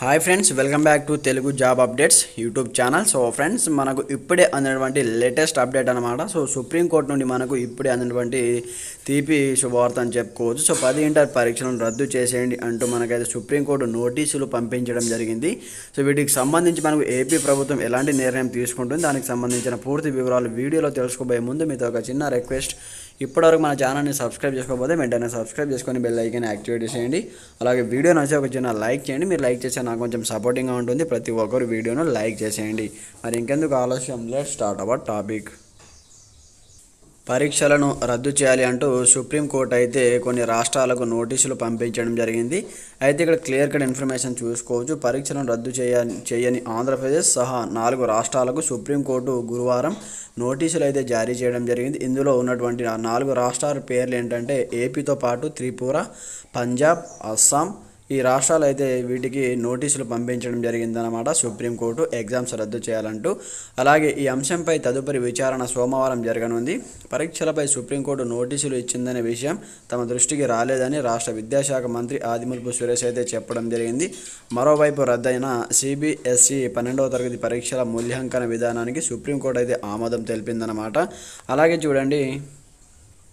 hi friends welcome back to Telugu job updates YouTube channel so friends మనకు ఇప్పుడే అందినటువంటి latest update అనమాట so supreme court నుండి మనకు ఇప్పుడే అందినటువంటి తీపి శుభవార్త అని చెప్పుకోవచ్చు సో పది ఇంటర్ పరీక్షలను రద్దు చేసేయండి అంటూ మనకైతే సుప్రీంకోర్టు నోటీసులు పంపించడం జరిగింది సో వీటికి సంబంధించి మనకు ఏపీ ప్రభుత్వం ఎలాంటి నిర్ణయం తీసుకుంటుంది దానికి సంబంధించిన పూర్తి వివరాలు వీడియోలో తెలుసుకోబోయే ముందు మీతో ఒక చిన్న రిక్వెస్ట్ ఇప్పటివరకు మన ఛానల్ని సబ్స్క్రైబ్ చేసుకోకపోతే వెంటనే సబ్స్క్రైబ్ చేసుకొని బెల్ ఐకన్ యాక్టివేట్ చేసేయండి అలాగే వీడియో నచ్చితే ఒక చిన్న లైక్ చేయండి మీరు లైక్ చేస్తే నాకు కొంచెం సపోర్టింగ్గా ఉంటుంది ప్రతి ఒక్కరు వీడియోను లైక్ చేసేయండి మరి ఇంకెందుకు ఆలస్యం లేదు స్టార్ట్ అవర్ టాపిక్ పరీక్షలను రద్దు చేయాలి అంటూ సుప్రీంకోర్టు అయితే కొన్ని రాష్ట్రాలకు నోటీసులు పంపించడం జరిగింది అయితే ఇక్కడ క్లియర్ కట్ ఇన్ఫర్మేషన్ చూసుకోవచ్చు పరీక్షలను రద్దు చేయని చేయని ఆంధ్రప్రదేశ్ సహా నాలుగు రాష్ట్రాలకు సుప్రీంకోర్టు గురువారం నోటీసులు అయితే జారీ చేయడం జరిగింది ఇందులో ఉన్నటువంటి నాలుగు రాష్ట్రాల పేర్లు ఏంటంటే ఏపీతో పాటు త్రిపుర పంజాబ్ అస్సాం ఈ రాష్ట్రాలు అయితే వీటికి నోటీసులు పంపించడం జరిగిందన్నమాట సుప్రీంకోర్టు ఎగ్జామ్స్ రద్దు చేయాలంటూ అలాగే ఈ అంశంపై తదుపరి విచారణ సోమవారం జరగనుంది పరీక్షలపై సుప్రీంకోర్టు నోటీసులు ఇచ్చిందనే విషయం తమ దృష్టికి రాలేదని రాష్ట్ర విద్యాశాఖ మంత్రి ఆదిమూలపు సురేష్ అయితే చెప్పడం జరిగింది మరోవైపు రద్దయిన సిబిఎస్ఈ పన్నెండవ తరగతి పరీక్షల మూల్యాంకన విధానానికి సుప్రీంకోర్టు అయితే ఆమోదం తెలిపిందనమాట అలాగే చూడండి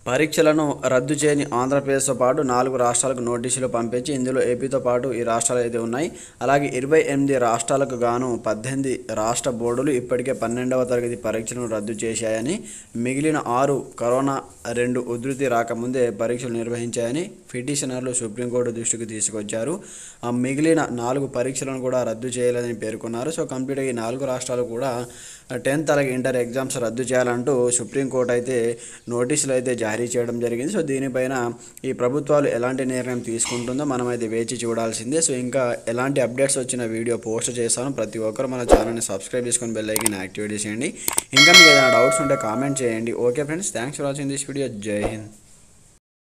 పరీక్షలను రద్దు చేయని ఆంధ్రప్రదేశ్తో పాటు నాలుగు రాష్ట్రాలకు నోటీసులు పంపించి ఇందులో ఏపీతో పాటు ఈ రాష్ట్రాలు అయితే ఉన్నాయి అలాగే ఇరవై ఎనిమిది రాష్ట్రాలకు గాను పద్దెనిమిది రాష్ట్ర బోర్డులు ఇప్పటికే పన్నెండవ తరగతి పరీక్షలను రద్దు చేశాయని మిగిలిన ఆరు కరోనా రెండు ఉధృతి రాకముందే పరీక్షలు నిర్వహించాయని పిటిషనర్లు సుప్రీంకోర్టు దృష్టికి తీసుకొచ్చారు ఆ మిగిలిన నాలుగు పరీక్షలను కూడా రద్దు చేయలేదని పేర్కొన్నారు సో కంప్లీట్గా ఈ నాలుగు రాష్ట్రాలు కూడా టెన్త్ అలాగే ఇంటర్ ఎగ్జామ్స్ రద్దు చేయాలంటూ సుప్రీంకోర్టు అయితే నోటీసులు అయితే జారీ చేయడం జరిగింది సో దీనిపైన ఈ ప్రభుత్వాలు ఎలాంటి నిర్ణయం తీసుకుంటుందో మనం అయితే వేచి చూడాల్సిందే సో ఇంకా ఎలాంటి అప్డేట్స్ వచ్చిన వీడియో పోస్ట్ చేస్తాను ప్రతి ఒక్కరు మన ఛానల్ని సబ్స్క్రైబ్ చేసుకొని బెల్ ఐకన్ యాక్టివేట్ చేసేయండి ఇంకా మీకు ఏదైనా డౌట్స్ ఉంటే కామెంట్ చేయండి okay friends thanks for watching this video జై హింద్